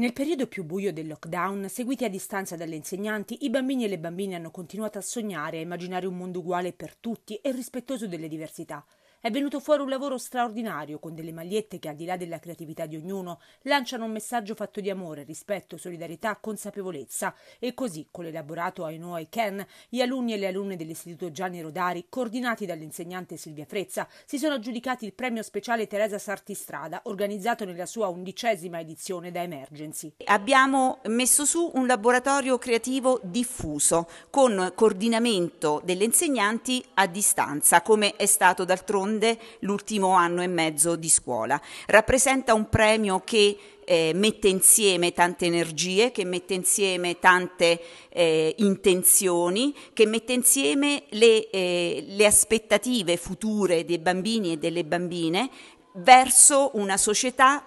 Nel periodo più buio del lockdown, seguiti a distanza dalle insegnanti, i bambini e le bambine hanno continuato a sognare, e a immaginare un mondo uguale per tutti e rispettoso delle diversità. È venuto fuori un lavoro straordinario con delle magliette che al di là della creatività di ognuno lanciano un messaggio fatto di amore, rispetto, solidarietà, consapevolezza e così con l'elaborato I Know Ken, gli alunni e le alunne dell'Istituto Gianni Rodari, coordinati dall'insegnante Silvia Frezza, si sono aggiudicati il premio speciale Teresa Sartistrada organizzato nella sua undicesima edizione da Emergency. Abbiamo messo su un laboratorio creativo diffuso con coordinamento delle insegnanti a distanza come è stato d'altronde onde l'ultimo anno e mezzo di scuola. Rappresenta un premio che eh, mette insieme tante energie, che mette insieme tante eh, intenzioni, che mette insieme le, eh, le aspettative future dei bambini e delle bambine verso una società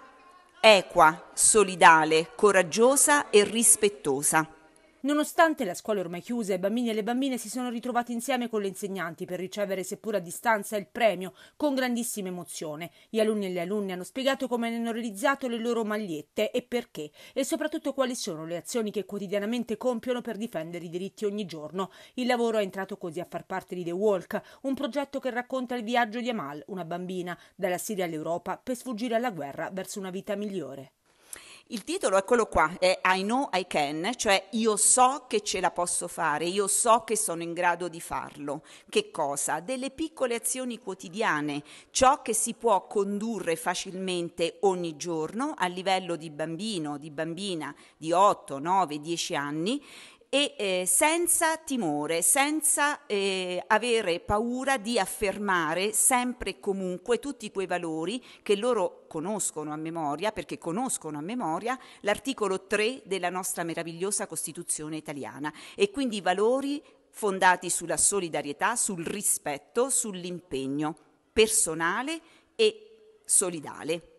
equa, solidale, coraggiosa e rispettosa. Nonostante la scuola è ormai chiusa, i bambini e le bambine si sono ritrovati insieme con le insegnanti per ricevere, seppur a distanza, il premio con grandissima emozione. Gli alunni e le alunne hanno spiegato come hanno realizzato le loro magliette e perché, e soprattutto quali sono le azioni che quotidianamente compiono per difendere i diritti ogni giorno. Il lavoro è entrato così a far parte di The Walk, un progetto che racconta il viaggio di Amal, una bambina, dalla Siria all'Europa per sfuggire alla guerra verso una vita migliore. Il titolo è quello qua, è I know I can, cioè io so che ce la posso fare, io so che sono in grado di farlo. Che cosa? Delle piccole azioni quotidiane, ciò che si può condurre facilmente ogni giorno a livello di bambino, di bambina di 8, 9, 10 anni, e eh, senza timore, senza eh, avere paura di affermare sempre e comunque tutti quei valori che loro conoscono a memoria, perché conoscono a memoria l'articolo 3 della nostra meravigliosa Costituzione italiana e quindi i valori fondati sulla solidarietà, sul rispetto, sull'impegno personale e solidale.